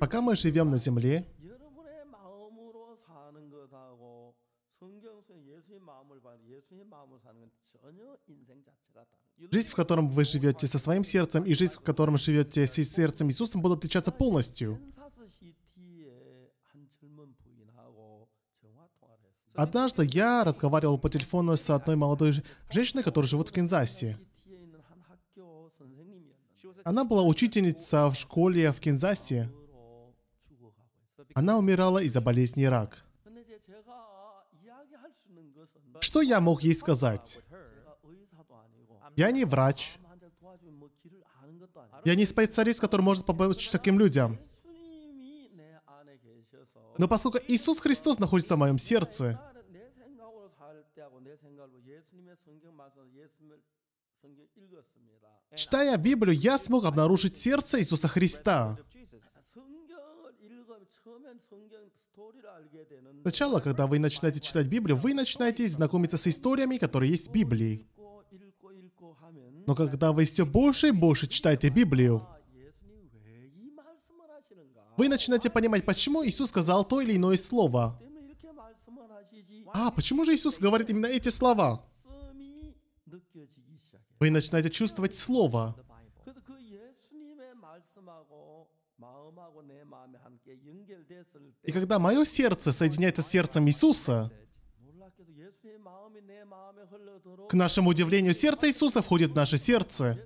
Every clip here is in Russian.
Пока мы живем на земле, Жизнь, в котором вы живете со своим сердцем, и жизнь, в котором вы живете с сердцем Иисуса, будут отличаться полностью. Однажды я разговаривал по телефону с одной молодой женщиной, которая живет в Кинзасе. Она была учительница в школе в Кинзасе. Она умирала из-за болезни рак. Что я мог ей сказать? Я не врач. Я не специалист, который может помочь таким людям. Но поскольку Иисус Христос находится в моем сердце, Читая Библию, я смог обнаружить сердце Иисуса Христа. Сначала, когда вы начинаете читать Библию, вы начинаете знакомиться с историями, которые есть в Библии. Но когда вы все больше и больше читаете Библию, вы начинаете понимать, почему Иисус сказал то или иное слово. А, почему же Иисус говорит именно эти слова? Вы начинаете чувствовать Слово. И когда мое сердце соединяется с сердцем Иисуса, к нашему удивлению, сердце Иисуса входит в наше сердце.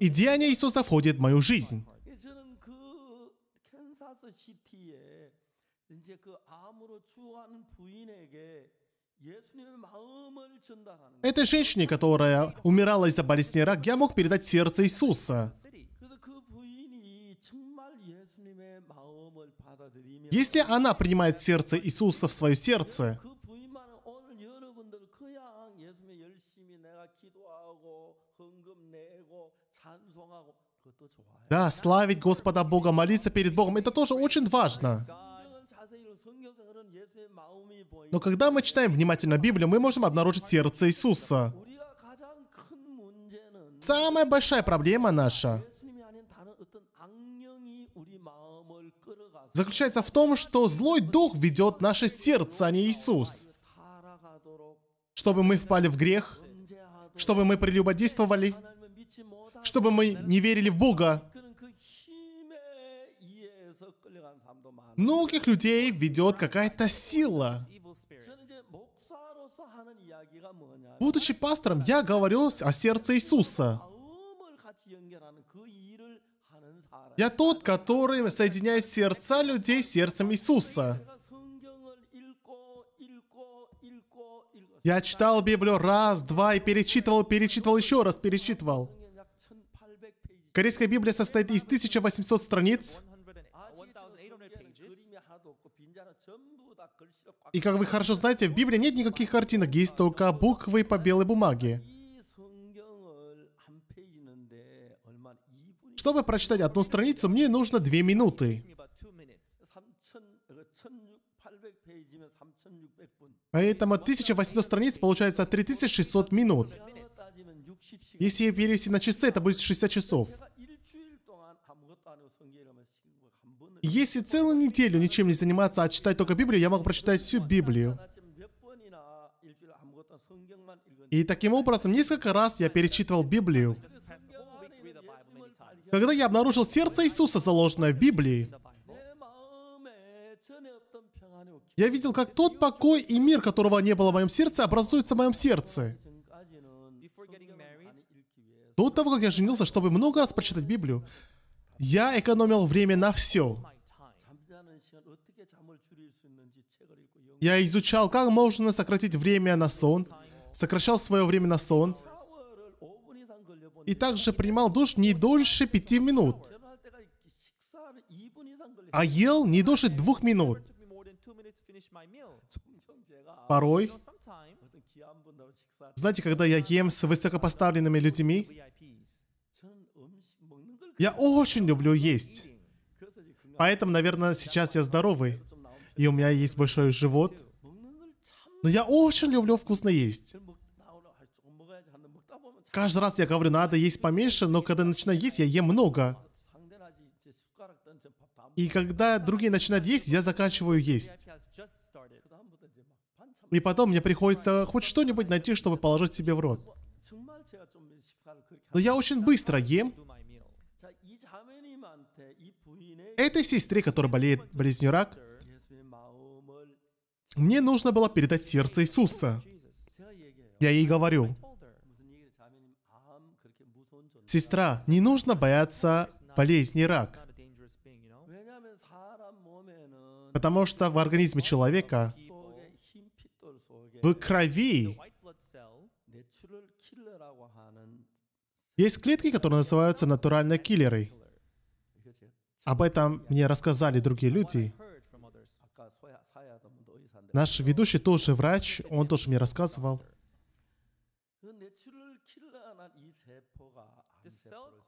И деяние Иисуса входит в мою жизнь. Этой женщине, которая умирала из-за болезни рак, я мог передать сердце Иисуса. Если она принимает сердце Иисуса в свое сердце, да, славить Господа Бога, молиться перед Богом, это тоже очень важно. Но когда мы читаем внимательно Библию, мы можем обнаружить сердце Иисуса. Самая большая проблема наша заключается в том, что злой дух ведет наше сердце, а не Иисус. Чтобы мы впали в грех, чтобы мы прелюбодействовали, чтобы мы не верили в Бога, Многих людей ведет какая-то сила. Будучи пастором, я говорю о сердце Иисуса. Я тот, который соединяет сердца людей с сердцем Иисуса. Я читал Библию раз, два и перечитывал, перечитывал еще раз, перечитывал. Корейская Библия состоит из 1800 страниц. А а И как вы хорошо знаете, в Библии нет никаких картинок, есть только буквы по белой бумаге. Чтобы прочитать одну страницу, мне нужно две минуты. Поэтому 1800 страниц получается 3600 минут. Если перевести на часы, это будет 60 часов. Если целую неделю ничем не заниматься, а читать только Библию, я могу прочитать всю Библию. И таким образом, несколько раз я перечитывал Библию. Когда я обнаружил сердце Иисуса, заложенное в Библии, я видел, как тот покой и мир, которого не было в моем сердце, образуется в моем сердце. До того, как я женился, чтобы много раз прочитать Библию, я экономил время на все. Я изучал, как можно сократить время на сон, сокращал свое время на сон, и также принимал душ не дольше пяти минут, а ел не дольше двух минут. Порой, знаете, когда я ем с высокопоставленными людьми, я очень люблю есть. Поэтому, наверное, сейчас я здоровый и у меня есть большой живот. Но я очень люблю вкусно есть. Каждый раз я говорю, надо есть поменьше, но когда начинаю есть, я ем много. И когда другие начинают есть, я заканчиваю есть. И потом мне приходится хоть что-нибудь найти, чтобы положить себе в рот. Но я очень быстро ем. Этой сестре, которая болеет болезнью рак, мне нужно было передать сердце Иисуса. Я ей говорю, «Сестра, не нужно бояться болезни рак. Потому что в организме человека, в крови, есть клетки, которые называются натурально киллеры. Об этом мне рассказали другие люди. Наш ведущий тоже врач, он тоже мне рассказывал.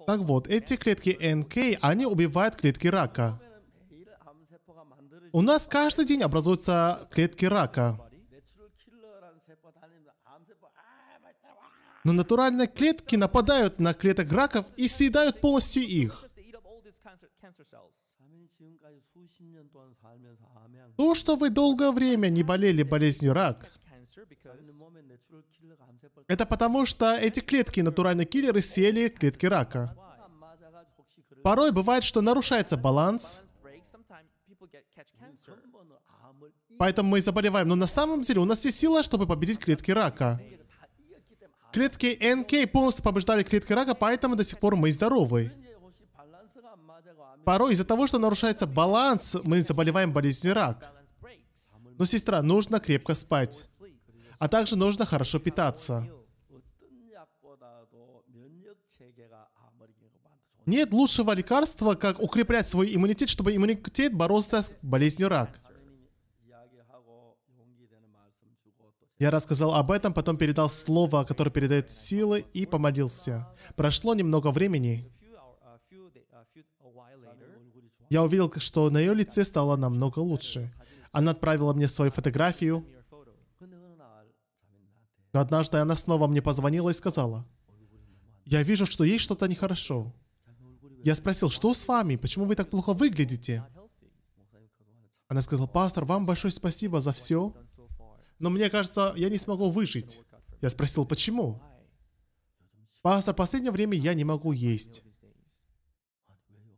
Так вот, эти клетки НК, они убивают клетки рака. У нас каждый день образуются клетки рака. Но натуральные клетки нападают на клеток раков и съедают полностью их. То, что вы долгое время не болели болезнью рак, это потому, что эти клетки, натуральные киллеры, съели клетки рака. Порой бывает, что нарушается баланс, поэтому мы заболеваем. Но на самом деле у нас есть сила, чтобы победить клетки рака. Клетки НК полностью побеждали клетки рака, поэтому до сих пор мы здоровы. Порой из-за того, что нарушается баланс, мы заболеваем болезнью рак. Но, сестра, нужно крепко спать. А также нужно хорошо питаться. Нет лучшего лекарства, как укреплять свой иммунитет, чтобы иммунитет боролся с болезнью рак. Я рассказал об этом, потом передал слово, которое передает силы, и помолился. Прошло немного времени. Я увидел, что на ее лице стало намного лучше. Она отправила мне свою фотографию. Но однажды она снова мне позвонила и сказала, «Я вижу, что ей что-то нехорошо». Я спросил, «Что с вами? Почему вы так плохо выглядите?» Она сказала, «Пастор, вам большое спасибо за все, но мне кажется, я не смогу выжить». Я спросил, «Почему?» «Пастор, в последнее время я не могу есть».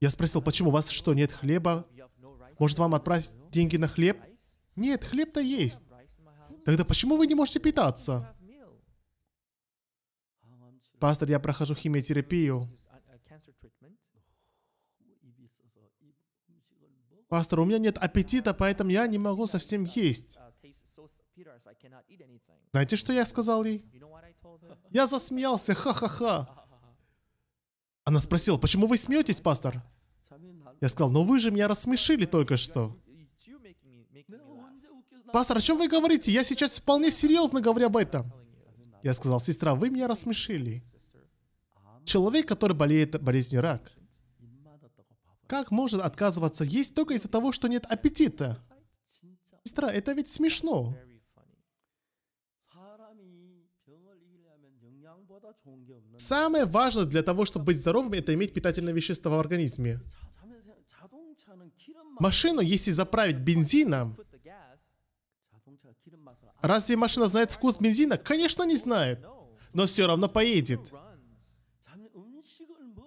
Я спросил, почему у вас что, нет хлеба? Может, вам отправить деньги на хлеб? Нет, хлеб-то есть. Тогда почему вы не можете питаться? Пастор, я прохожу химиотерапию. Пастор, у меня нет аппетита, поэтому я не могу совсем есть. Знаете, что я сказал ей? Я засмеялся, ха-ха-ха. Она спросила, почему вы смеетесь, пастор? Я сказал, но вы же меня рассмешили только что. Пастор, о чем вы говорите? Я сейчас вполне серьезно говорю об этом. Я сказал, сестра, вы меня рассмешили. Человек, который болеет болезнью рак, как может отказываться есть только из-за того, что нет аппетита? Сестра, это ведь смешно. Самое важное для того, чтобы быть здоровым, это иметь питательные вещества в организме. Машину, если заправить бензином, разве машина знает вкус бензина? Конечно, не знает. Но все равно поедет.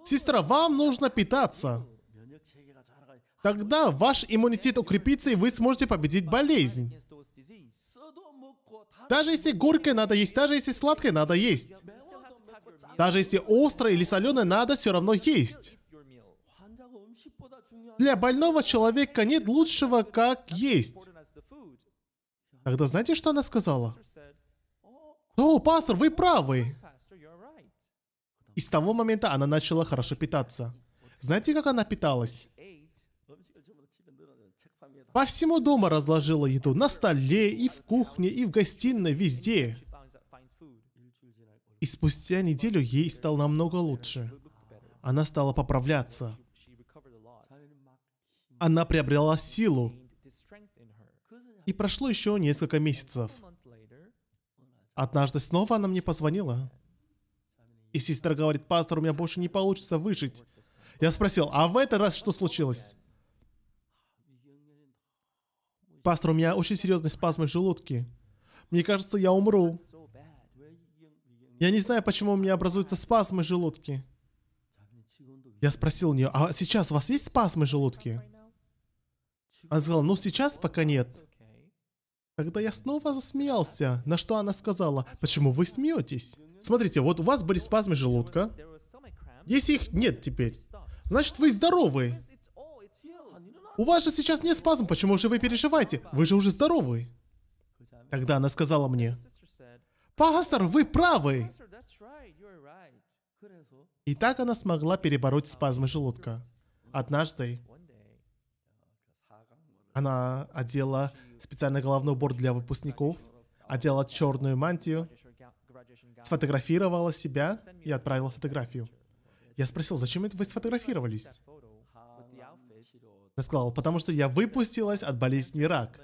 Сестра, вам нужно питаться. Тогда ваш иммунитет укрепится, и вы сможете победить болезнь. Даже если горькое надо есть, даже если сладкое надо есть. Даже если острое или соленое надо все равно есть. Для больного человека нет лучшего, как есть. Тогда знаете, что она сказала? О, пастор, вы правы. И с того момента она начала хорошо питаться. Знаете, как она питалась? По всему дому разложила еду. На столе, и в кухне, и в гостиной, везде. И спустя неделю ей стало намного лучше. Она стала поправляться она приобрела силу. И прошло еще несколько месяцев. Однажды снова она мне позвонила. И сестра говорит, пастор, у меня больше не получится выжить. Я спросил, а в этот раз что случилось? Пастор, у меня очень серьезные спазмы в желудке. Мне кажется, я умру. Я не знаю, почему у меня образуются спазмы желудки. Я спросил у нее, а сейчас у вас есть спазмы желудки? Она сказала, ну сейчас пока нет. Тогда я снова засмеялся, на что она сказала, почему вы смеетесь? Смотрите, вот у вас были спазмы желудка. Если их нет теперь, значит вы здоровы. У вас же сейчас нет спазм, почему же вы переживаете? Вы же уже здоровы. Тогда она сказала мне, «Пастор, вы правы!» И так она смогла перебороть спазмы желудка. Однажды она одела специальный головной убор для выпускников, одела черную мантию, сфотографировала себя и отправила фотографию. Я спросил, зачем это вы сфотографировались? Она сказала, потому что я выпустилась от болезни рак.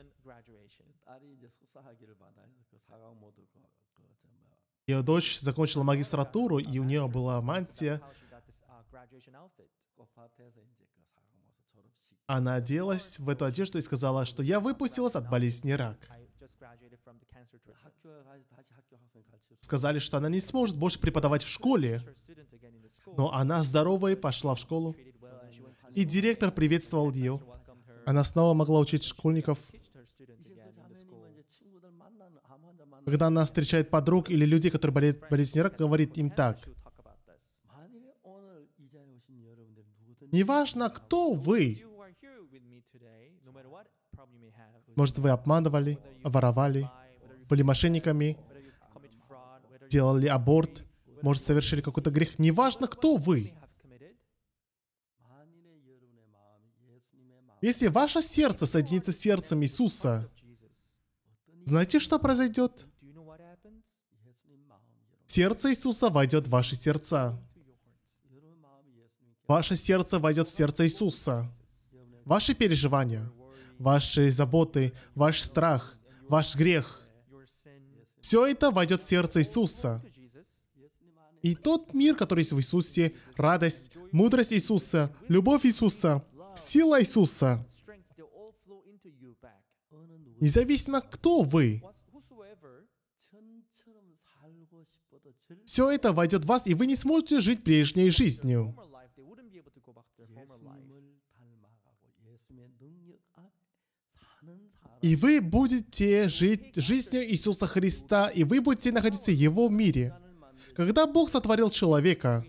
Ее дочь закончила магистратуру, и у нее была мантия она оделась в эту одежду и сказала, что я выпустилась от болезни рак. Сказали, что она не сможет больше преподавать в школе, но она здоровая пошла в школу. И директор приветствовал ее. Она снова могла учить школьников. Когда она встречает подруг или людей, которые болеют болезнью рака, говорит им так. Неважно, кто вы, может, вы обманывали, воровали, были мошенниками, делали аборт, может, совершили какой-то грех. Неважно, кто вы. Если ваше сердце соединится с сердцем Иисуса, знаете, что произойдет? Сердце Иисуса войдет в ваше сердце. Ваше сердце войдет в сердце Иисуса. Ваши переживания – ваши заботы, ваш страх, ваш грех. Все это войдет в сердце Иисуса. И тот мир, который есть в Иисусе, радость, мудрость Иисуса, любовь Иисуса, сила Иисуса, независимо кто вы, все это войдет в вас, и вы не сможете жить прежней жизнью. И вы будете жить жизнью Иисуса Христа, и вы будете находиться в Его мире. Когда Бог сотворил человека,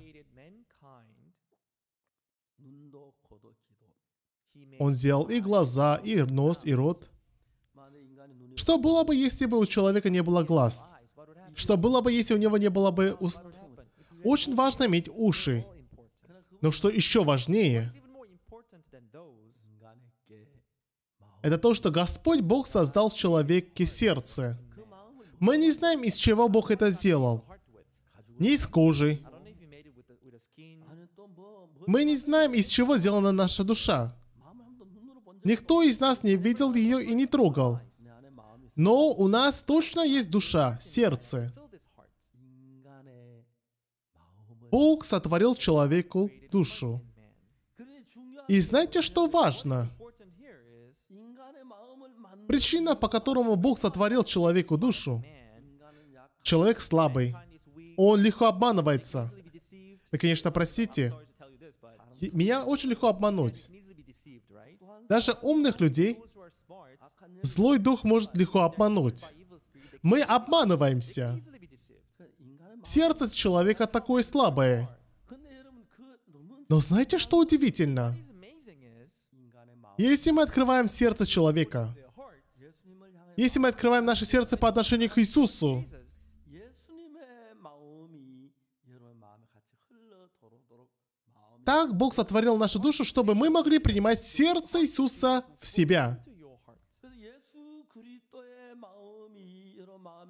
Он сделал и глаза, и нос, и рот. Что было бы, если бы у человека не было глаз? Что было бы, если у него не было бы уст? Очень важно иметь уши. Но что еще важнее, это то, что Господь Бог создал в человеке сердце. Мы не знаем, из чего Бог это сделал. Не из кожи. Мы не знаем, из чего сделана наша душа. Никто из нас не видел ее и не трогал. Но у нас точно есть душа, сердце. Бог сотворил человеку душу. И знаете, что важно? Причина, по которому Бог сотворил человеку душу. Человек слабый. Он легко обманывается. Вы, конечно, простите. Меня очень легко обмануть. Даже умных людей злой дух может легко обмануть. Мы обманываемся. Сердце человека такое слабое. Но знаете, что удивительно? Если мы открываем сердце человека, если мы открываем наше сердце по отношению к Иисусу, так Бог сотворил нашу душу, чтобы мы могли принимать сердце Иисуса в себя.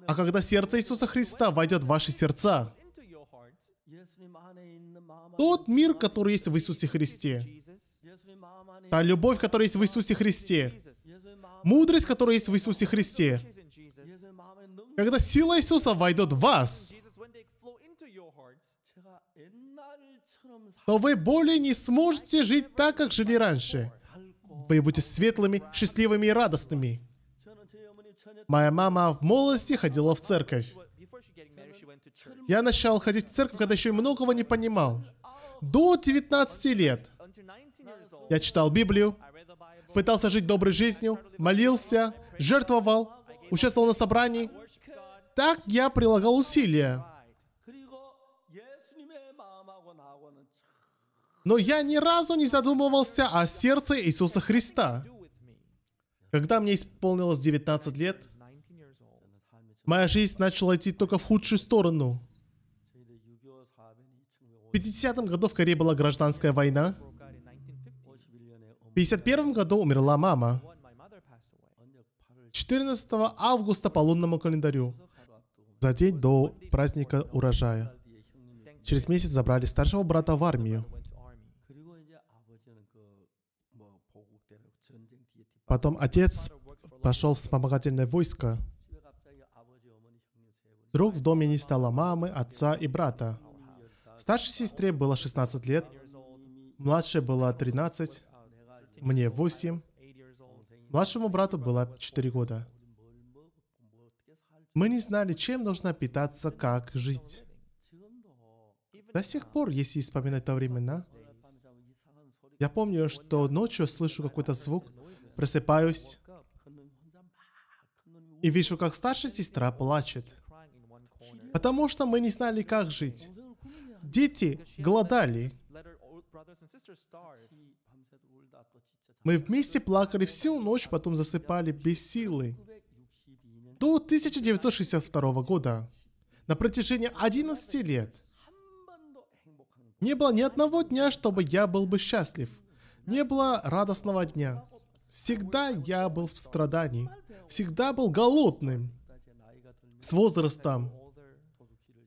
А когда сердце Иисуса Христа войдет в ваши сердца, тот мир, который есть в Иисусе Христе, та любовь, которая есть в Иисусе Христе, Мудрость, которая есть в Иисусе Христе. Когда сила Иисуса войдет в вас, то вы более не сможете жить так, как жили раньше. Вы будете светлыми, счастливыми и радостными. Моя мама в молодости ходила в церковь. Я начал ходить в церковь, когда еще и многого не понимал. До 19 лет я читал Библию, пытался жить доброй жизнью, молился, жертвовал, участвовал на собрании. Так я прилагал усилия. Но я ни разу не задумывался о сердце Иисуса Христа. Когда мне исполнилось 19 лет, моя жизнь начала идти только в худшую сторону. В 50-м году в Корее была гражданская война. 51 году умерла мама. 14 августа по лунному календарю, за день до праздника урожая. Через месяц забрали старшего брата в армию. Потом отец пошел в вспомогательное войско. Вдруг в доме не стало мамы, отца и брата. Старшей сестре было 16 лет, младшей было 13, мне 8, младшему брату было 4 года. Мы не знали, чем нужно питаться, как жить. До сих пор, если вспоминать то времена, я помню, что ночью слышу какой-то звук, просыпаюсь и вижу, как старшая сестра плачет. Потому что мы не знали, как жить. Дети голодали. Мы вместе плакали всю ночь, потом засыпали без силы. До 1962 года, на протяжении 11 лет, не было ни одного дня, чтобы я был бы счастлив. Не было радостного дня. Всегда я был в страдании. Всегда был голодным. С возрастом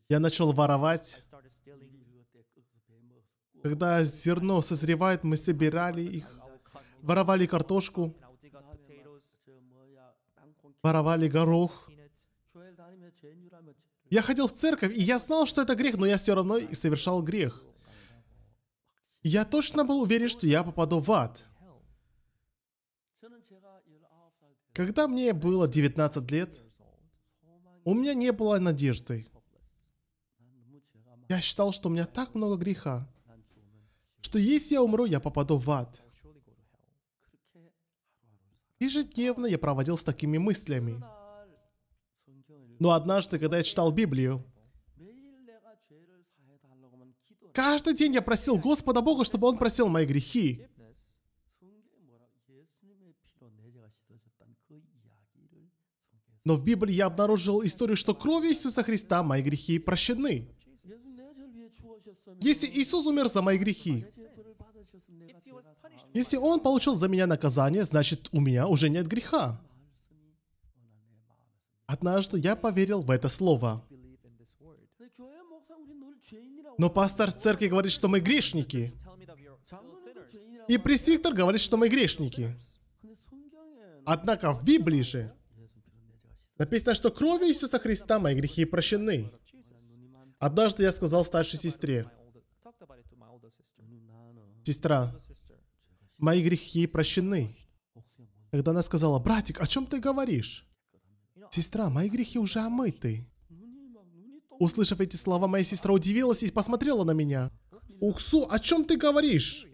я начал воровать. Когда зерно созревает, мы собирали их воровали картошку, воровали горох. Я ходил в церковь, и я знал, что это грех, но я все равно и совершал грех. Я точно был уверен, что я попаду в ад. Когда мне было 19 лет, у меня не было надежды. Я считал, что у меня так много греха, что если я умру, я попаду в ад. Ежедневно я проводил с такими мыслями. Но однажды, когда я читал Библию, каждый день я просил Господа Бога, чтобы Он просил мои грехи. Но в Библии я обнаружил историю, что кровью Иисуса Христа мои грехи прощены. Если Иисус умер за мои грехи, если он получил за меня наказание, значит у меня уже нет греха. Однажды я поверил в это слово. Но пастор церкви говорит, что мы грешники. И пресвиктор говорит, что мы грешники. Однако в Библии же написано, что кровью Иисуса Христа мои грехи прощены. Однажды я сказал старшей сестре, сестра, мои грехи прощены. Когда она сказала, братик, о чем ты говоришь? Сестра, мои грехи уже омыты. Услышав эти слова, моя сестра удивилась и посмотрела на меня. Уксу, о чем ты говоришь?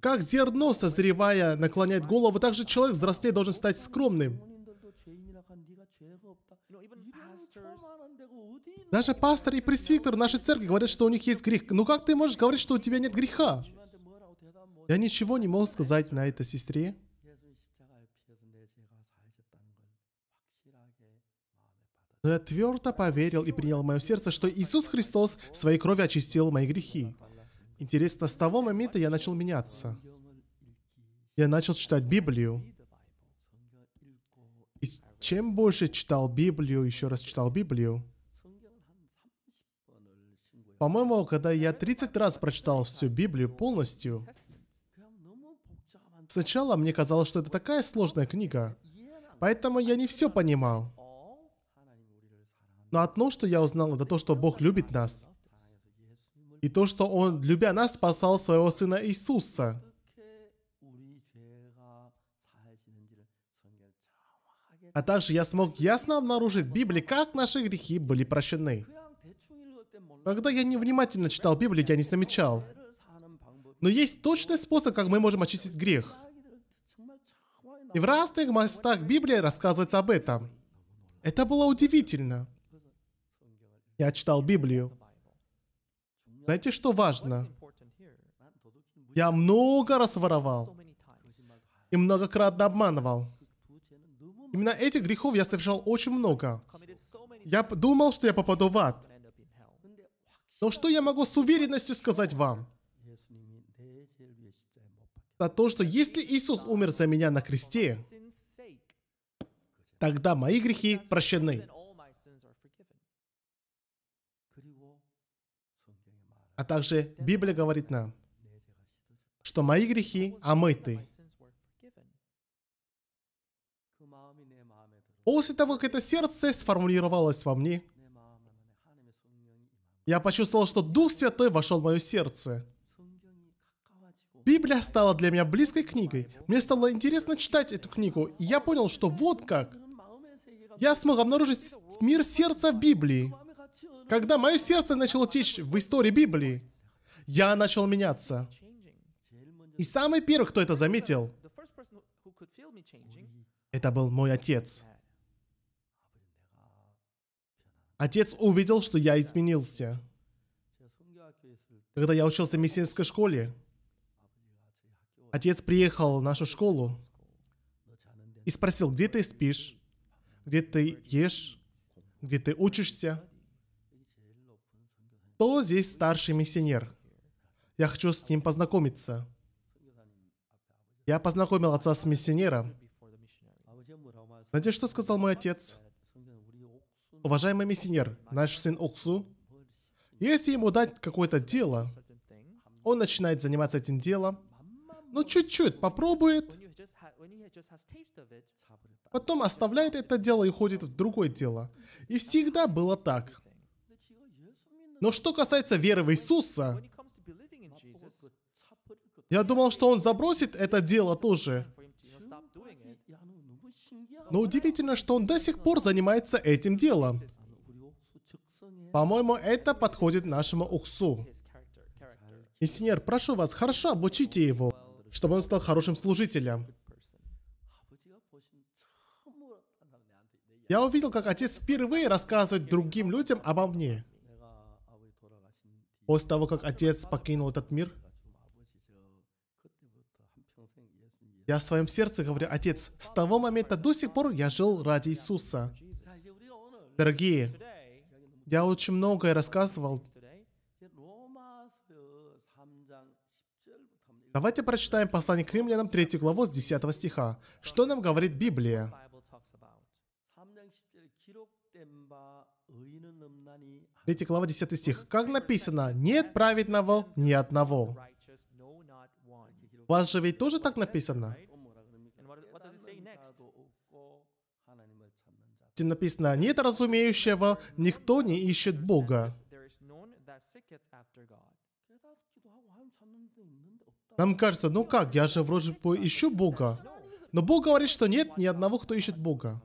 Как зерно, созревая, наклоняет голову, так же человек взрослее должен стать скромным. Даже пастор и пресвитер нашей церкви говорят, что у них есть грех. Ну как ты можешь говорить, что у тебя нет греха? Я ничего не мог сказать на это сестре. Но я твердо поверил и принял в мое сердце, что Иисус Христос своей кровью очистил мои грехи. Интересно, с того момента я начал меняться. Я начал читать Библию. И чем больше читал Библию, еще раз читал Библию, по-моему, когда я 30 раз прочитал всю Библию полностью, сначала мне казалось, что это такая сложная книга, поэтому я не все понимал. Но одно, что я узнал, это то, что Бог любит нас. И то, что Он, любя нас, спасал своего Сына Иисуса. А также я смог ясно обнаружить в Библии, как наши грехи были прощены. Когда я невнимательно читал Библию, я не замечал. Но есть точный способ, как мы можем очистить грех. И в разных местах Библии рассказывается об этом. Это было удивительно. Я читал Библию. Знаете, что важно? Я много раз воровал. И многократно обманывал. Именно этих грехов я совершал очень много. Я думал, что я попаду в ад. Но что я могу с уверенностью сказать вам? Это то, что если Иисус умер за меня на кресте, тогда мои грехи прощены. А также Библия говорит нам, что мои грехи омыты. После того, как это сердце сформулировалось во мне, я почувствовал, что Дух Святой вошел в мое сердце. Библия стала для меня близкой книгой. Мне стало интересно читать эту книгу, и я понял, что вот как. Я смог обнаружить мир сердца в Библии. Когда мое сердце начало течь в истории Библии, я начал меняться. И самый первый, кто это заметил, это был мой отец. Отец увидел, что я изменился. Когда я учился в миссионерской школе, отец приехал в нашу школу и спросил, где ты спишь, где ты ешь, где ты учишься. Кто здесь старший миссионер? Я хочу с ним познакомиться. Я познакомил отца с миссионером. Знаете, что сказал мой отец? Уважаемый миссионер, наш сын Оксу, если ему дать какое-то дело, он начинает заниматься этим делом, но чуть-чуть попробует, потом оставляет это дело и уходит в другое дело. И всегда было так. Но что касается веры в Иисуса, я думал, что он забросит это дело тоже. Но удивительно, что он до сих пор занимается этим делом. По-моему, это подходит нашему Уксу. Инсинер, прошу вас, хорошо обучите его, чтобы он стал хорошим служителем. Я увидел, как отец впервые рассказывает другим людям обо мне. После того, как отец покинул этот мир, Я в своем сердце говорю, Отец, с того момента до сих пор я жил ради Иисуса. Дорогие, я очень многое рассказывал. Давайте прочитаем послание к римлянам 3 главу с 10 стиха. Что нам говорит Библия? Третья глава, 10 стих. Как написано, нет праведного ни одного. У вас же ведь тоже так написано? написано, нет разумеющего, никто не ищет Бога. Нам кажется, ну как, я же вроде бы ищу Бога. Но Бог говорит, что нет ни одного, кто ищет Бога.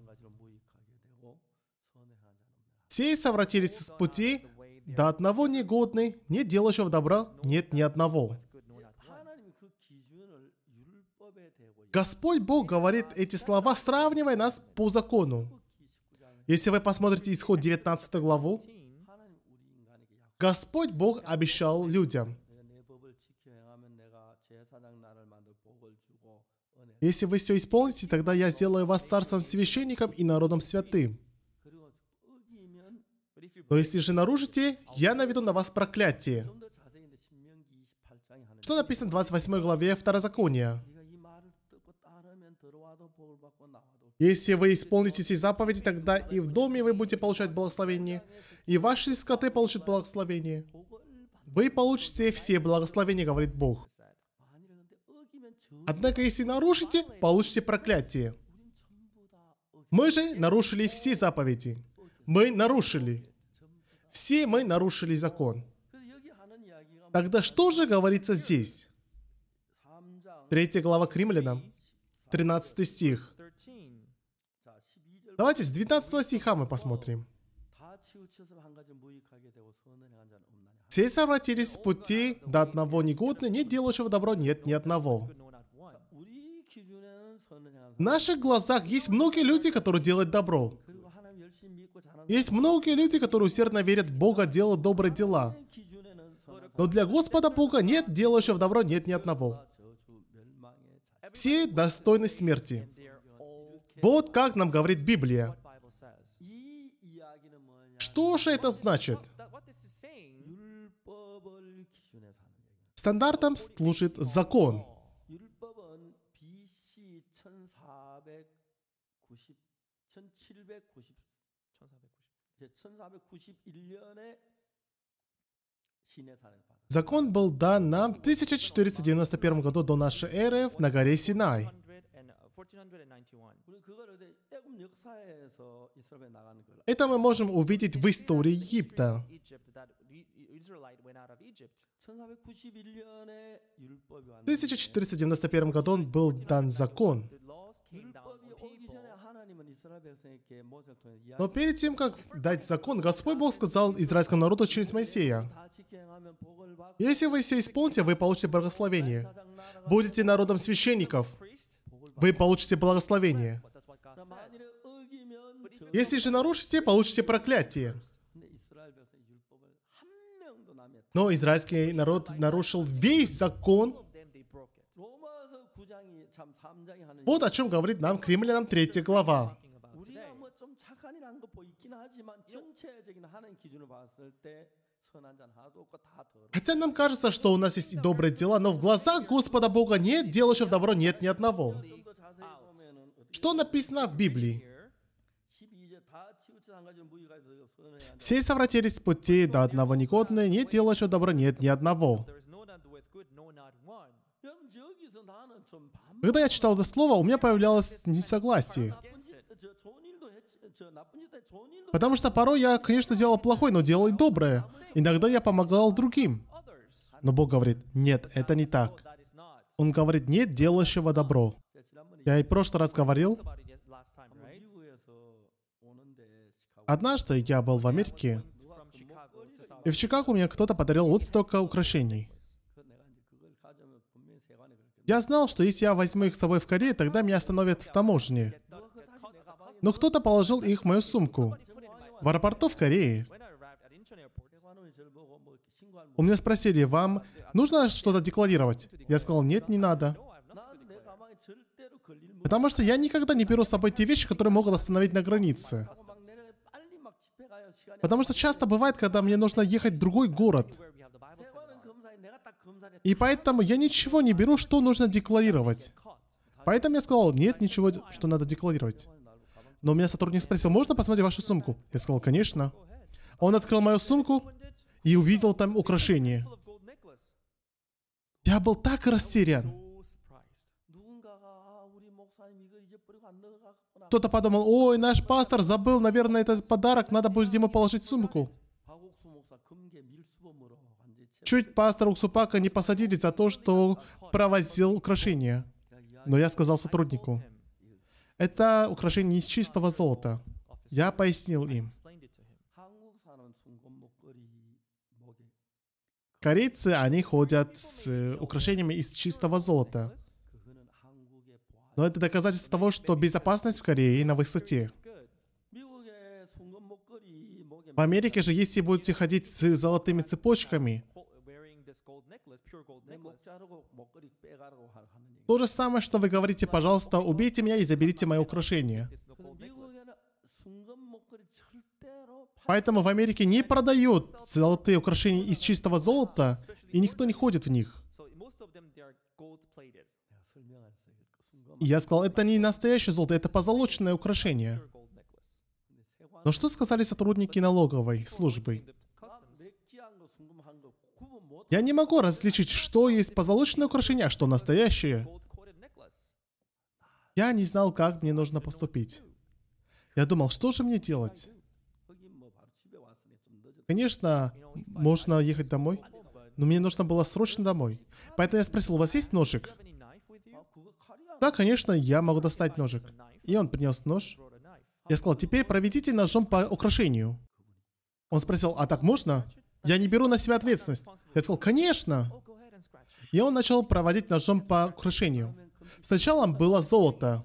Все совратились с пути, до одного негодный, нет делающего добра нет ни одного. Господь Бог говорит эти слова, сравнивая нас по закону. Если вы посмотрите исход 19 главу, Господь Бог обещал людям. Если вы все исполните, тогда я сделаю вас царством священником и народом святым. Но если же нарушите, я наведу на вас проклятие. Что написано в 28 главе Второзакония? Если вы исполните все заповеди, тогда и в доме вы будете получать благословение, и ваши скоты получат благословение. Вы получите все благословения, говорит Бог. Однако, если нарушите, получите проклятие. Мы же нарушили все заповеди. Мы нарушили. Все мы нарушили закон. Тогда что же говорится здесь? Третья глава к римлянам, 13 стих. Давайте с 19 стиха мы посмотрим. Все совратились с пути, до одного негодны, нет делающего добро нет ни одного. В наших глазах есть многие люди, которые делают добро. Есть многие люди, которые усердно верят в Бога, делают добрые дела. Но для Господа Бога нет делающего добро, нет ни одного. Все достойны смерти. Вот как нам говорит Библия. Что же это значит? Стандартом служит закон. Закон был дан нам в 1491 году до нашей эры на горе Синай. Это мы можем увидеть в истории Египта. В 1491 году он был дан закон. Но перед тем, как дать закон, Господь Бог сказал израильскому народу через Моисея, «Если вы все исполните, вы получите благословение. Будете народом священников, вы получите благословение. Если же нарушите, получите проклятие. Но израильский народ нарушил весь закон. Вот о чем говорит нам Кремлянам 3 глава. Хотя нам кажется, что у нас есть добрые дела, но в глазах Господа Бога нет делающих добро, нет ни одного. Что написано в Библии? Все совратились с пути до одного негодны, не делающего добра нет ни одного. Когда я читал это слово, у меня появлялось несогласие. Потому что порой я, конечно, делал плохое, но делал и доброе. Иногда я помогал другим. Но Бог говорит, нет, это не так. Он говорит, нет делающего добро. Я и в прошлый раз говорил. Однажды я был в Америке, и в Чикаго мне кто-то подарил вот столько украшений. Я знал, что если я возьму их с собой в Корею, тогда меня остановят в таможне. Ну, Но кто-то положил их в мою сумку. В аэропорту в Корее. У меня спросили, вам нужно что-то декларировать? Я сказал, нет, не надо. Потому что я никогда не беру с собой те вещи, которые могут остановить на границе. Потому что часто бывает, когда мне нужно ехать в другой город. И поэтому я ничего не беру, что нужно декларировать. Поэтому я сказал, нет ничего, что надо декларировать. Но у меня сотрудник спросил, можно посмотреть вашу сумку? Я сказал, конечно. Он открыл мою сумку и увидел там украшение. Я был так растерян. кто-то подумал, ой, наш пастор забыл, наверное, этот подарок, надо будет ему положить в сумку. Чуть пастор Уксупака не посадили за то, что провозил украшение. Но я сказал сотруднику, это украшение из чистого золота. Я пояснил им. Корейцы, они ходят с украшениями из чистого золота. Но это доказательство того, что безопасность в Корее на высоте. В Америке же, если будете ходить с золотыми цепочками, то же самое, что вы говорите, пожалуйста, убейте меня и заберите мои украшения. Поэтому в Америке не продают золотые украшения из чистого золота, и никто не ходит в них. И я сказал, это не настоящее золото, это позолоченное украшение. Но что сказали сотрудники налоговой службы? Я не могу различить, что есть позолоченное украшение, а что настоящее. Я не знал, как мне нужно поступить. Я думал, что же мне делать? Конечно, можно ехать домой, но мне нужно было срочно домой. Поэтому я спросил, у вас есть ножик? Да, конечно, я могу достать ножик. И он принес нож. Я сказал, теперь проведите ножом по украшению. Он спросил, а так можно? Я не беру на себя ответственность. Я сказал, конечно. И он начал проводить ножом по украшению. Сначала было золото,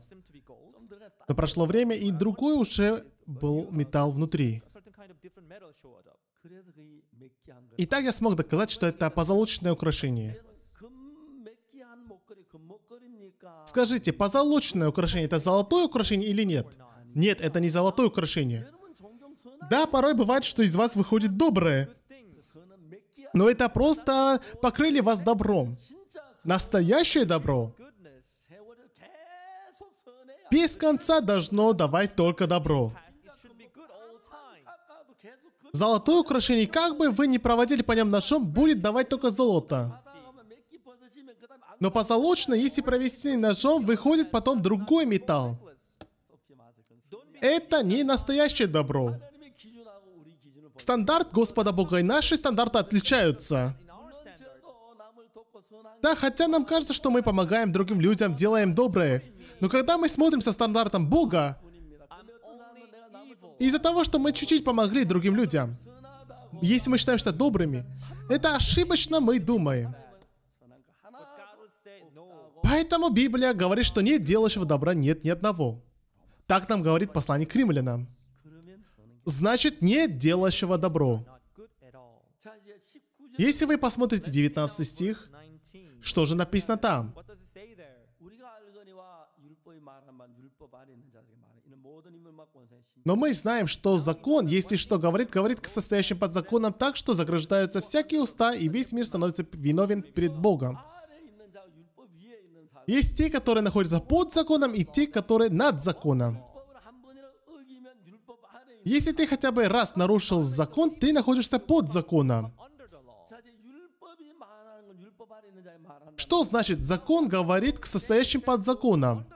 но прошло время, и другой уже был металл внутри. И так я смог доказать, что это позолоченное украшение. Скажите, позолоченное украшение это золотое украшение или нет? Нет, это не золотое украшение. Да, порой бывает, что из вас выходит доброе. Но это просто покрыли вас добром. Настоящее добро. Без конца должно давать только добро. Золотое украшение, как бы вы ни проводили по нем ножом, будет давать только золото. Но позолоченный, если провести ножом, выходит потом другой металл. Это не настоящее добро. Стандарт Господа Бога и наши стандарты отличаются. Да, хотя нам кажется, что мы помогаем другим людям, делаем доброе. Но когда мы смотрим со стандартом Бога, из-за того, что мы чуть-чуть помогли другим людям, если мы считаем что добрыми, это ошибочно мы думаем. Поэтому Библия говорит, что нет делающего добра, нет ни одного. Так нам говорит послание к римлянам. Значит, нет делающего добро. Если вы посмотрите 19 стих, что же написано там? Но мы знаем, что закон, если что говорит, говорит к состоящим под законом так, что заграждаются всякие уста, и весь мир становится виновен перед Богом. Есть те, которые находятся под законом, и те, которые над законом. Если ты хотя бы раз нарушил закон, ты находишься под законом. Что значит закон говорит к состоящим под законом?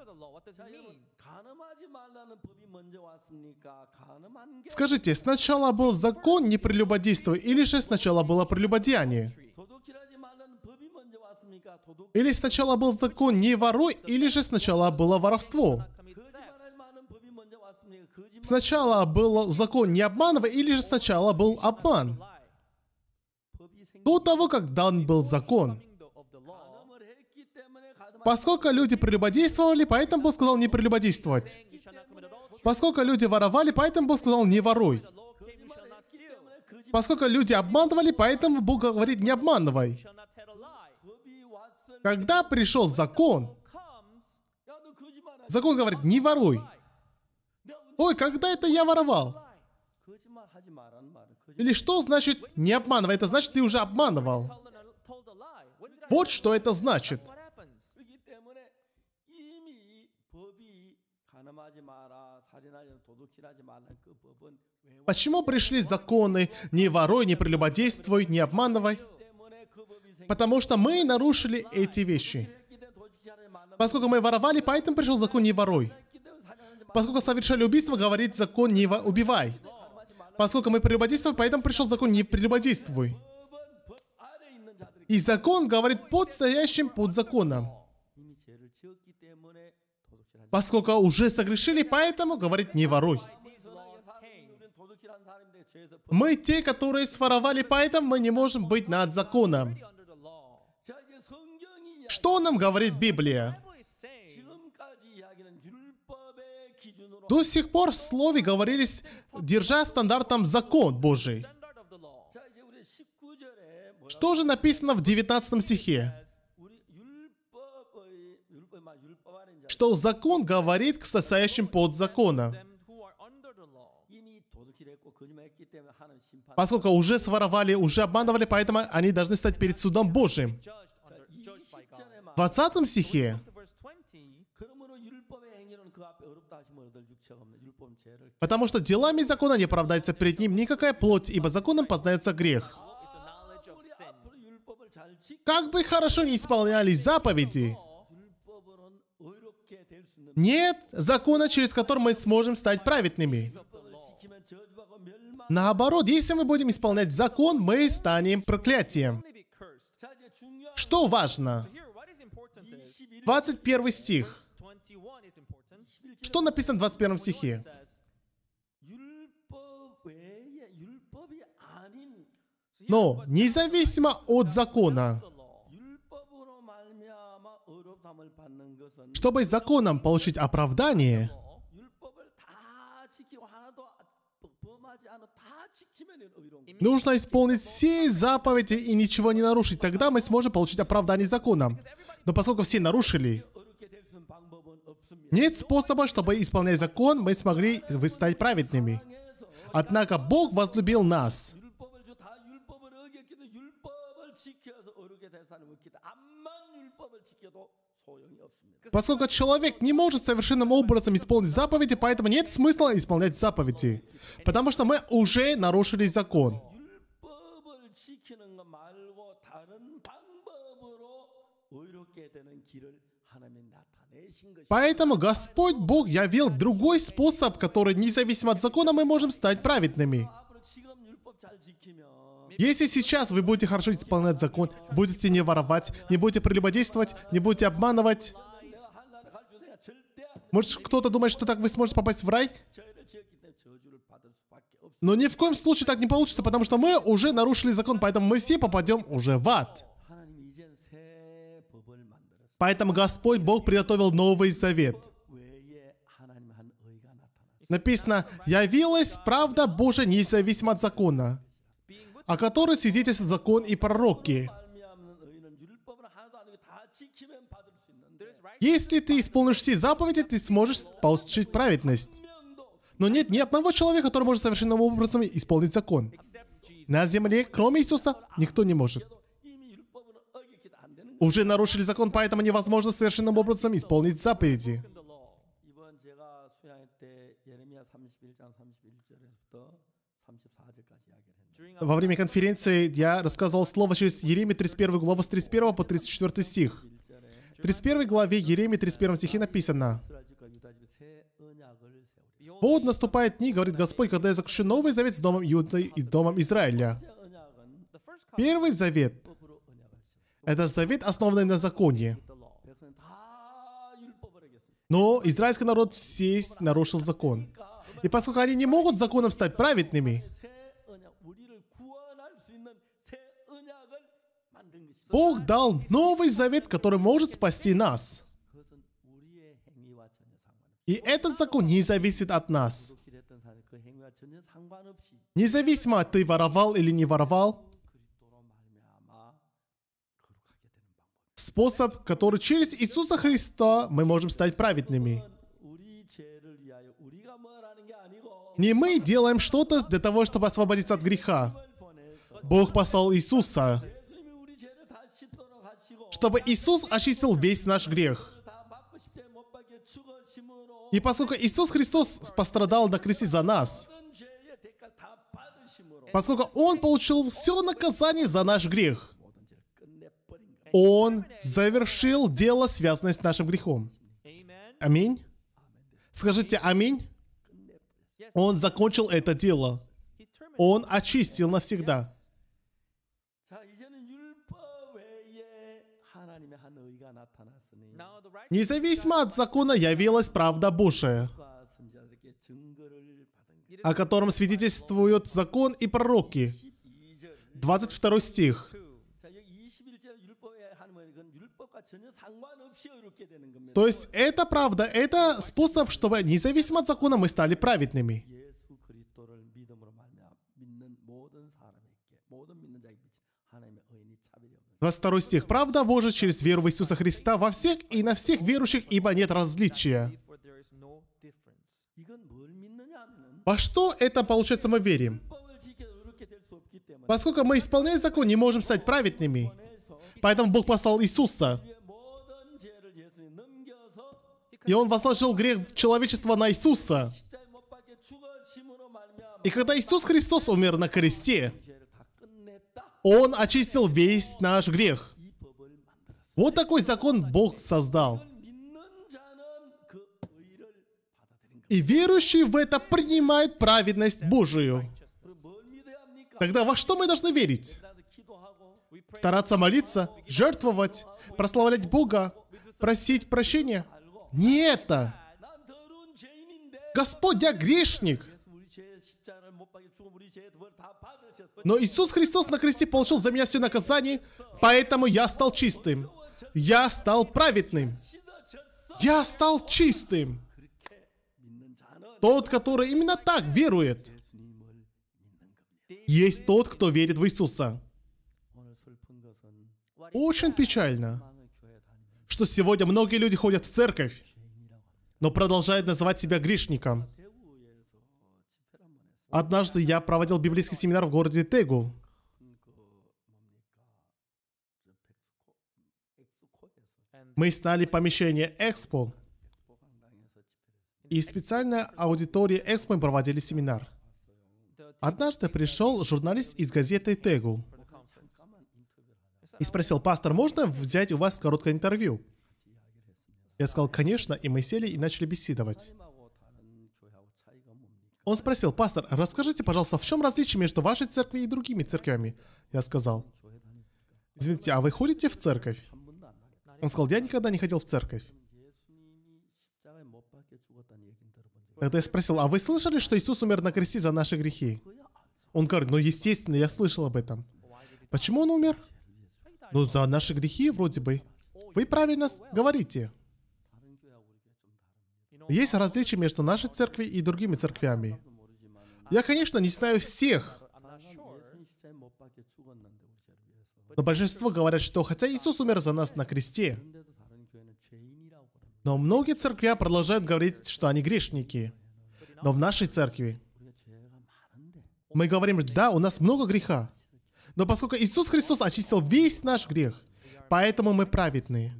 Скажите, сначала был закон «не прелюбодействуй» или же сначала было прелюбодеяние? Или сначала был закон «не воруй», или же сначала было воровство. Сначала был закон «не обманывай», или же сначала был обман. До того, как дан был закон. Поскольку люди прелюбодействовали, поэтому Бог сказал не прелюбодействовать. Поскольку люди воровали, поэтому Бог сказал не воруй. Поскольку люди обманывали, поэтому Бог говорит не обманывай. Когда пришел закон, закон говорит, не воруй. Ой, когда это я воровал? Или что значит не обманывай? Это значит, ты уже обманывал. Вот что это значит. Почему пришли законы «не воруй, не прелюбодействуй, не обманывай»? Потому что мы нарушили эти вещи. Поскольку мы воровали, поэтому пришел закон «не воруй». Поскольку совершали убийство, говорит закон «не убивай». Поскольку мы прелюбодействовали, поэтому пришел закон «не прелюбодействуй». И закон говорит подстоящим под законом. Поскольку уже согрешили, поэтому говорит «не воруй». Мы те, которые своровали, поэтому мы не можем быть над законом. Что нам говорит Библия? До сих пор в Слове говорились, держа стандартом закон Божий. Что же написано в 19 стихе? Что закон говорит к состоящим под законом. Поскольку уже своровали, уже обманывали, поэтому они должны стать перед судом Божьим. В 20 стихе Потому что делами закона не оправдается перед ним никакая плоть, ибо законом познается грех. Как бы хорошо не исполнялись заповеди, нет закона, через который мы сможем стать праведными. Наоборот, если мы будем исполнять закон, мы станем проклятием. Что важно? 21 стих. Что написано в 21 стихе? Но независимо от закона, чтобы законом получить оправдание, Нужно исполнить все заповеди и ничего не нарушить. Тогда мы сможем получить оправдание законом. Но поскольку все нарушили, нет способа, чтобы, исполняя закон, мы смогли стать праведными. Однако Бог возлюбил нас. Поскольку человек не может совершенным образом исполнить заповеди, поэтому нет смысла исполнять заповеди. Потому что мы уже нарушили закон. Поэтому Господь Бог явил другой способ, который независимо от закона мы можем стать праведными. Если сейчас вы будете хорошо исполнять закон, будете не воровать, не будете прелюбодействовать, не будете обманывать... Может, кто-то думает, что так вы сможете попасть в рай? Но ни в коем случае так не получится, потому что мы уже нарушили закон, поэтому мы все попадем уже в ад. Поэтому Господь Бог приготовил Новый Завет. Написано, явилась правда Божия независимо от закона о которой свидетельствует закон и пророки. Если ты исполнишь все заповеди, ты сможешь получить праведность. Но нет ни одного человека, который может совершенным образом исполнить закон. На земле, кроме Иисуса, никто не может. Уже нарушили закон, поэтому невозможно совершенным образом исполнить заповеди. во время конференции я рассказывал слово через Еремия 31 глава с 31 по 34 стих. В 31 главе Еремии 31 стихе написано, «Вот наступает дни, говорит Господь, когда я заключу новый завет с домом Юда и домом Израиля». Первый завет — это завет, основанный на законе. Но израильский народ все нарушил закон. И поскольку они не могут законом стать праведными, Бог дал новый завет, который может спасти нас. И этот закон не зависит от нас. Независимо, а ты воровал или не воровал, способ, который через Иисуса Христа мы можем стать праведными. Не мы делаем что-то для того, чтобы освободиться от греха. Бог послал Иисуса чтобы Иисус очистил весь наш грех. И поскольку Иисус Христос пострадал на кресте за нас, поскольку Он получил все наказание за наш грех, Он завершил дело, связанное с нашим грехом. Аминь. Скажите «Аминь». Он закончил это дело. Он очистил навсегда. Независимо от закона явилась правда Божия, о котором свидетельствуют закон и пророки. 22 стих. То есть это правда, это способ, чтобы независимо от закона мы стали праведными. 22 стих. «Правда Божия через веру в Иисуса Христа во всех и на всех верующих, ибо нет различия». Во что это, получается, мы верим? Поскольку мы, исполняя закон, не можем стать праведными. Поэтому Бог послал Иисуса. И Он возложил грех человечества на Иисуса. И когда Иисус Христос умер на кресте, он очистил весь наш грех. Вот такой закон Бог создал. И верующий в это принимает праведность Божию. Тогда во что мы должны верить? Стараться молиться, жертвовать, прославлять Бога, просить прощения? Не это. Господь, я грешник. «А, но Иисус Христос на кресте получил за меня все наказание, поэтому я стал чистым. Я стал праведным. Я стал чистым. Тот, который именно так верует, есть тот, кто верит в Иисуса. Очень печально, что сегодня многие люди ходят в церковь, но продолжают называть себя грешником. Однажды я проводил библейский семинар в городе Тегу. Мы сняли помещение Экспо. И в специальной аудитории Экспо мы проводили семинар. Однажды пришел журналист из газеты Тегу и спросил, пастор, можно взять у вас короткое интервью? Я сказал, конечно, и мы сели и начали беседовать. Он спросил, пастор, расскажите, пожалуйста, в чем различие между вашей церковью и другими церквями? Я сказал, извините, а вы ходите в церковь? Он сказал, я никогда не ходил в церковь. Тогда я спросил, а вы слышали, что Иисус умер на кресте за наши грехи? Он говорит, ну естественно, я слышал об этом. Почему он умер? Ну за наши грехи вроде бы. Вы правильно говорите. Есть различия между нашей церковью и другими церквями. Я, конечно, не знаю всех, но большинство говорят, что хотя Иисус умер за нас на кресте, но многие церкви продолжают говорить, что они грешники. Но в нашей церкви мы говорим, да, у нас много греха. Но поскольку Иисус Христос очистил весь наш грех, поэтому мы праведные.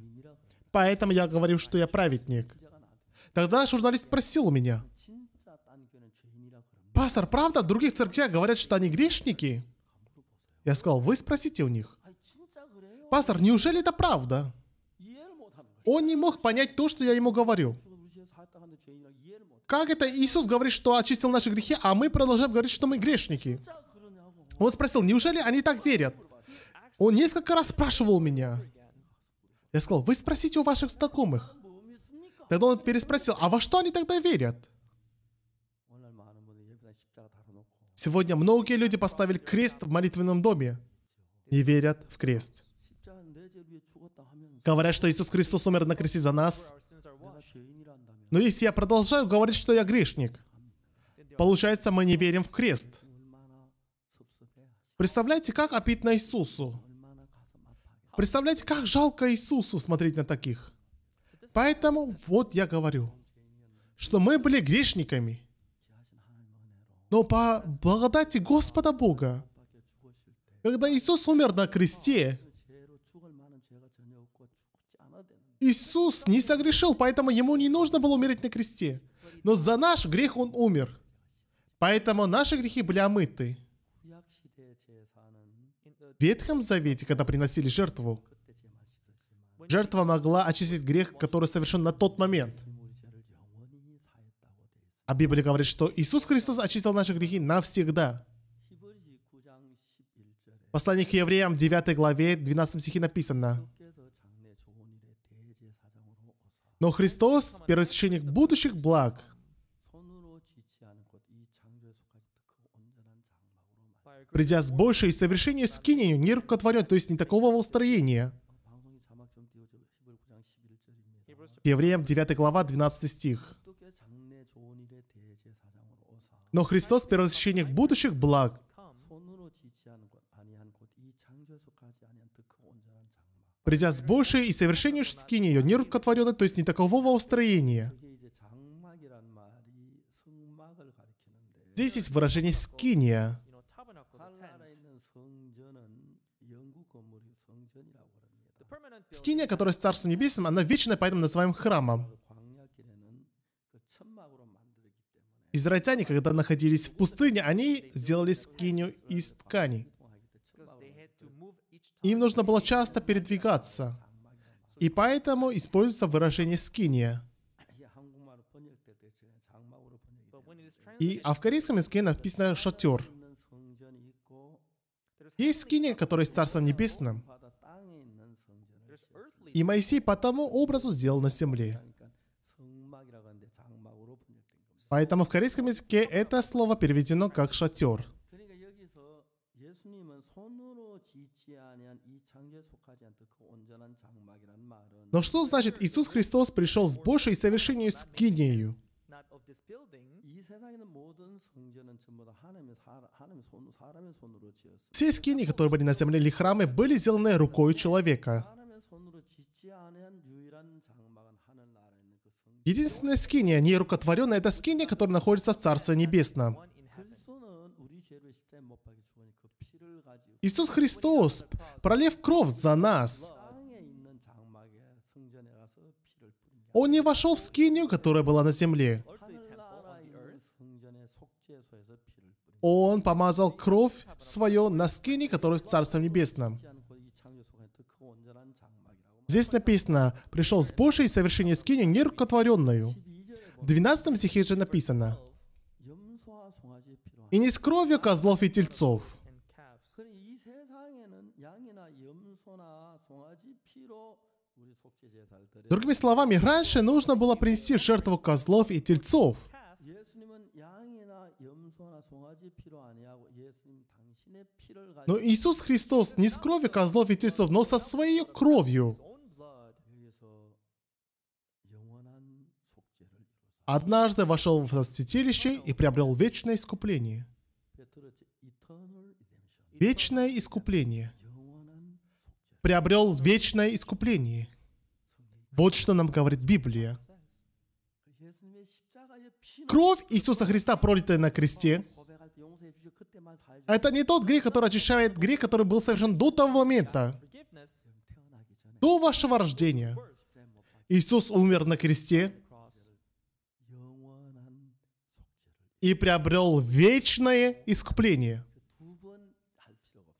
Поэтому я говорю, что я праведник. Тогда журналист спросил у меня, «Пастор, правда, в других церквях говорят, что они грешники?» Я сказал, «Вы спросите у них». «Пастор, неужели это правда?» Он не мог понять то, что я ему говорю. Как это Иисус говорит, что очистил наши грехи, а мы продолжаем говорить, что мы грешники? Он спросил, неужели они так верят? Он несколько раз спрашивал меня. Я сказал, вы спросите у ваших знакомых. Тогда он переспросил, а во что они тогда верят? Сегодня многие люди поставили крест в молитвенном доме и верят в крест. Говорят, что Иисус Христос умер на кресте за нас. Но если я продолжаю говорить, что я грешник, получается, мы не верим в крест. Представляете, как обидно Иисусу. Представляете, как жалко Иисусу смотреть на таких. Поэтому вот я говорю, что мы были грешниками, но по благодати Господа Бога, когда Иисус умер на кресте, Иисус не согрешил, поэтому ему не нужно было умереть на кресте. Но за наш грех он умер. Поэтому наши грехи были омыты. В Ветхом Завете, когда приносили жертву, Жертва могла очистить грех, который совершен на тот момент. А Библия говорит, что Иисус Христос очистил наши грехи навсегда. Послание к евреям 9 главе 12 стихе написано. Но Христос, первосвященник будущих благ, придя с большей совершению скинению, нерукотворен, то есть не такого устроения. Евреям 9 глава, 12 стих. Но Христос, первосвященник будущих благ, придя с большей и совершеннически нее, нерукотворенной, то есть не такового устроения. Здесь есть выражение «скиния», Скиния, которая с Царством Небесным, она вечная, поэтому называем храмом. Израильтяне, когда находились в пустыне, они сделали скинию из ткани. Им нужно было часто передвигаться. И поэтому используется выражение «скиния». И, а в корейском языке написано «шатер». Есть скиния, которая с Царством Небесным, и Моисей по тому образу сделал на земле. Поэтому в корейском языке это слово переведено как «шатер». Но что значит Иисус Христос пришел с большей совершению с Кинею? Все скини, которые были на земле или храмы, были сделаны рукой человека. Единственная скиния, не рукотворенная, это скиния, которая находится в Царстве Небесном. Иисус Христос пролив кровь за нас. Он не вошел в скинию, которая была на земле. Он помазал кровь свою на скине, которая в Царстве Небесном. Здесь написано, «Пришел с Божий совершение скиню нерукотворенную». В 12 стихе же написано, «И не с кровью козлов и тельцов». Другими словами, раньше нужно было принести жертву козлов и тельцов. Но Иисус Христос не с кровью козлов и тельцов, но со своей кровью однажды вошел в святилище и приобрел вечное искупление. Вечное искупление. Приобрел вечное искупление. Вот что нам говорит Библия. Кровь Иисуса Христа, пролитая на кресте, это не тот грех, который очищает грех, который был совершен до того момента, до вашего рождения. Иисус умер на кресте, и приобрел вечное искупление.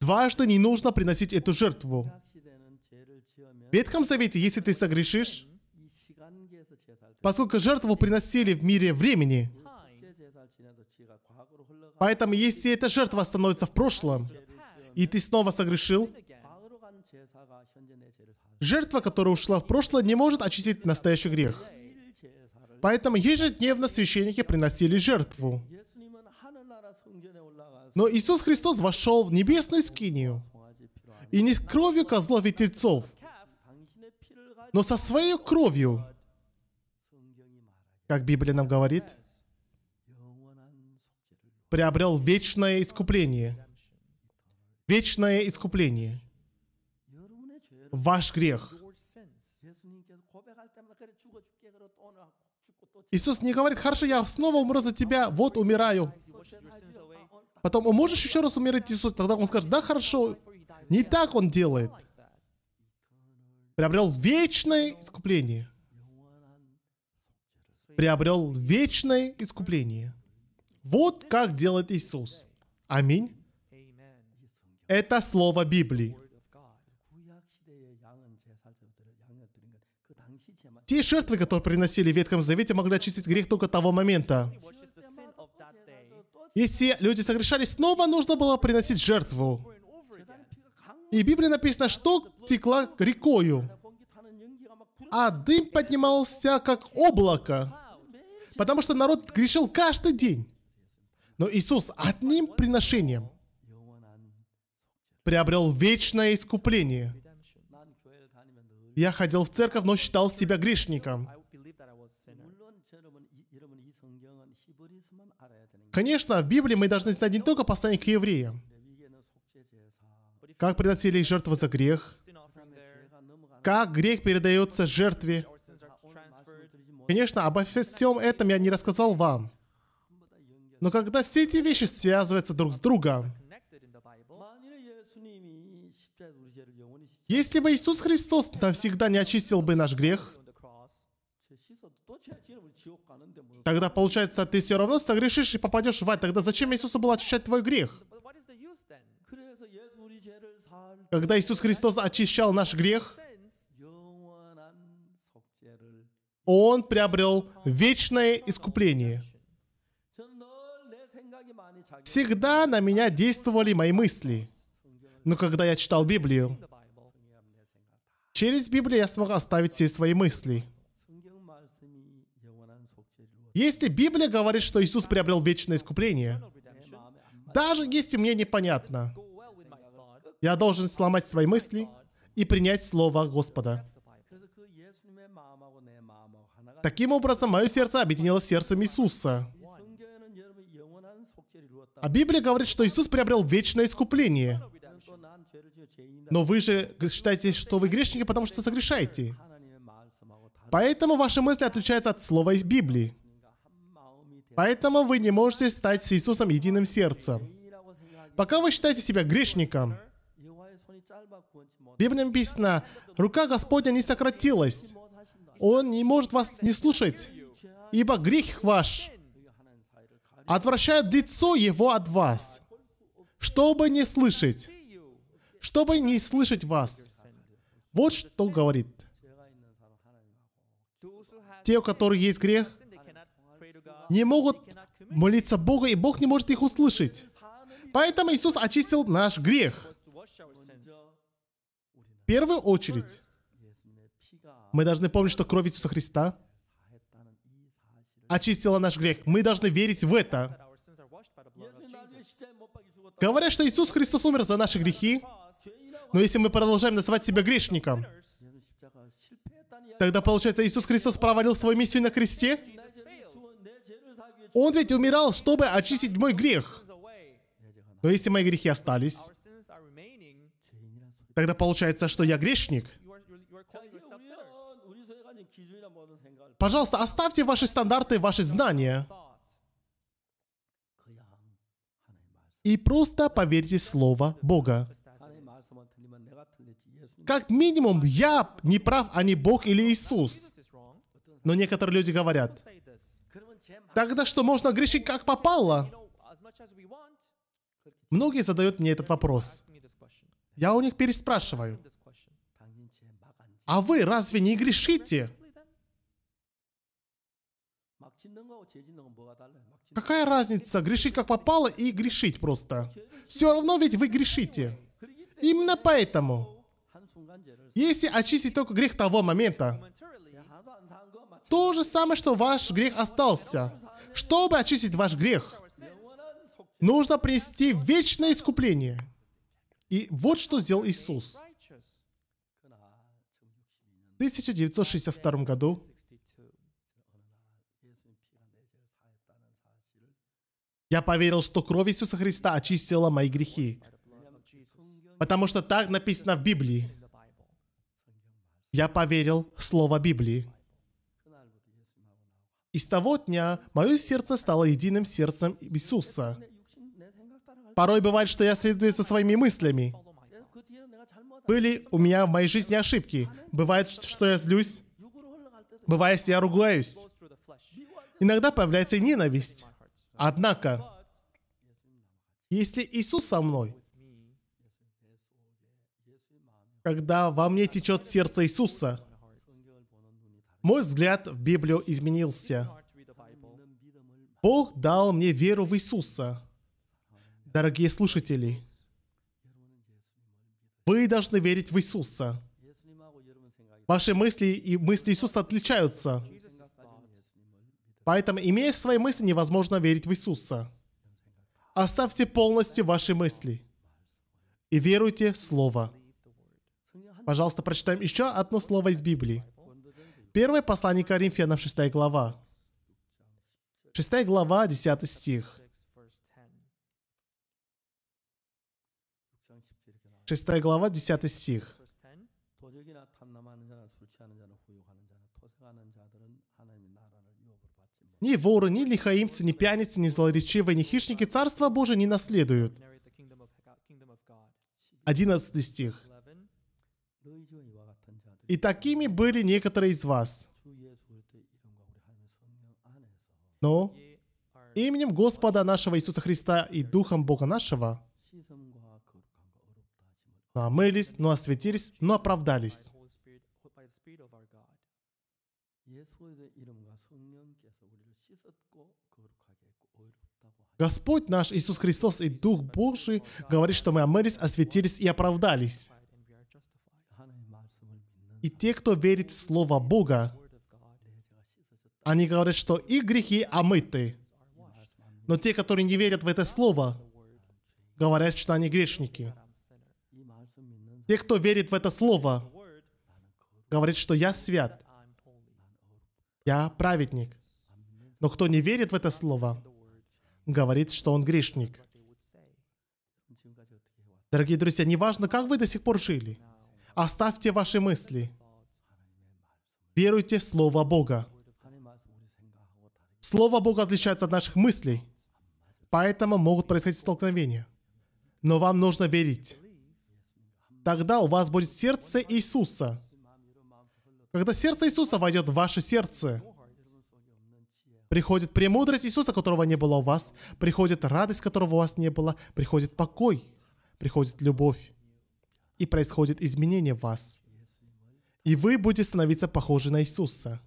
Дважды не нужно приносить эту жертву. В Ветхом Завете, если ты согрешишь, поскольку жертву приносили в мире времени, поэтому если эта жертва становится в прошлом, и ты снова согрешил, жертва, которая ушла в прошлое, не может очистить настоящий грех. Поэтому ежедневно священники приносили жертву. Но Иисус Христос вошел в небесную скинию, и не с кровью козлов и тельцов, но со своей кровью, как Библия нам говорит, приобрел вечное искупление. Вечное искупление. Ваш грех – Иисус не говорит, хорошо, я снова умру за тебя, вот умираю. Потом, «А можешь еще раз умереть, Иисус? Тогда он скажет, да, хорошо. Не так он делает. Приобрел вечное искупление. Приобрел вечное искупление. Вот как делает Иисус. Аминь. Это слово Библии. Те жертвы, которые приносили в Ветхом Завете, могли очистить грех только того момента. Если люди согрешали, снова нужно было приносить жертву. И в Библии написано, что текла рекою. А дым поднимался как облако. Потому что народ грешил каждый день. Но Иисус одним приношением приобрел вечное искупление. Я ходил в церковь, но считал себя грешником. Конечно, в Библии мы должны знать не только послание к евреям, как приносили жертвы за грех, как грех передается жертве. Конечно, обо всем этом я не рассказал вам. Но когда все эти вещи связываются друг с другом, если бы Иисус Христос навсегда не очистил бы наш грех, тогда, получается, ты все равно согрешишь и попадешь в ад. Тогда зачем Иисусу было очищать твой грех? Когда Иисус Христос очищал наш грех, Он приобрел вечное искупление. Всегда на меня действовали мои мысли – но когда я читал Библию, через Библию я смог оставить все свои мысли. Если Библия говорит, что Иисус приобрел вечное искупление, даже если мне непонятно, я должен сломать свои мысли и принять Слово Господа. Таким образом, мое сердце объединилось с сердцем Иисуса. А Библия говорит, что Иисус приобрел вечное искупление. Но вы же считаете, что вы грешники, потому что согрешаете. Поэтому ваши мысли отличаются от слова из Библии. Поэтому вы не можете стать с Иисусом единым сердцем. Пока вы считаете себя грешником, в Библии написано, рука Господня не сократилась. Он не может вас не слушать, ибо грех ваш отвращает лицо его от вас, чтобы не слышать чтобы не слышать вас. Вот что говорит. Те, у которых есть грех, не могут молиться Богу и Бог не может их услышать. Поэтому Иисус очистил наш грех. В первую очередь, мы должны помнить, что кровь Иисуса Христа очистила наш грех. Мы должны верить в это. Говоря, что Иисус Христос умер за наши грехи, но если мы продолжаем называть себя грешником, тогда, получается, Иисус Христос провалил свою миссию на кресте? Он ведь умирал, чтобы очистить мой грех. Но если мои грехи остались, тогда получается, что я грешник. Пожалуйста, оставьте ваши стандарты, ваши знания. И просто поверьте Слово Бога как минимум, я не прав, а не Бог или Иисус. Но некоторые люди говорят, тогда что, можно грешить как попало? Многие задают мне этот вопрос. Я у них переспрашиваю. А вы разве не грешите? Какая разница, грешить как попало и грешить просто? Все равно ведь вы грешите. Именно поэтому если очистить только грех того момента, то же самое, что ваш грех остался. Чтобы очистить ваш грех, нужно принести вечное искупление. И вот что сделал Иисус. В 1962 году я поверил, что кровь Иисуса Христа очистила мои грехи. Потому что так написано в Библии я поверил в слово Библии. И с того дня мое сердце стало единым сердцем Иисуса. Порой бывает, что я следую со своими мыслями. Были у меня в моей жизни ошибки. Бывает, что я злюсь. Бывает, я ругаюсь. Иногда появляется ненависть. Однако, если Иисус со мной, когда во мне течет сердце Иисуса. Мой взгляд в Библию изменился. Бог дал мне веру в Иисуса. Дорогие слушатели, вы должны верить в Иисуса. Ваши мысли и мысли Иисуса отличаются. Поэтому, имея свои мысли, невозможно верить в Иисуса. Оставьте полностью ваши мысли и веруйте в Слово. Пожалуйста, прочитаем еще одно слово из Библии. Первое послание Коринфянам, 6 глава. 6 глава, 10 стих. 6 глава, 10 стих. Ни воры, ни лихаимцы, ни пьяницы, ни злоречивые, ни хищники Царства Божие не наследуют. 11 стих. И такими были некоторые из вас. Но именем Господа нашего Иисуса Христа и Духом Бога нашего но омылись, но осветились, но оправдались. Господь наш Иисус Христос и Дух Божий говорит, что мы омылись, осветились и оправдались. И те, кто верит в Слово Бога, они говорят, что их грехи омыты. А Но те, которые не верят в это Слово, говорят, что они грешники. Те, кто верит в это Слово, говорят, что я свят, я праведник. Но кто не верит в это Слово, говорит, что он грешник. Дорогие друзья, неважно, как вы до сих пор жили – Оставьте ваши мысли. Веруйте в Слово Бога. Слово Бога отличается от наших мыслей, поэтому могут происходить столкновения. Но вам нужно верить. Тогда у вас будет сердце Иисуса. Когда сердце Иисуса войдет в ваше сердце, приходит премудрость Иисуса, которого не было у вас, приходит радость, которого у вас не было, приходит покой, приходит любовь и происходит изменение в вас. И вы будете становиться похожи на Иисуса.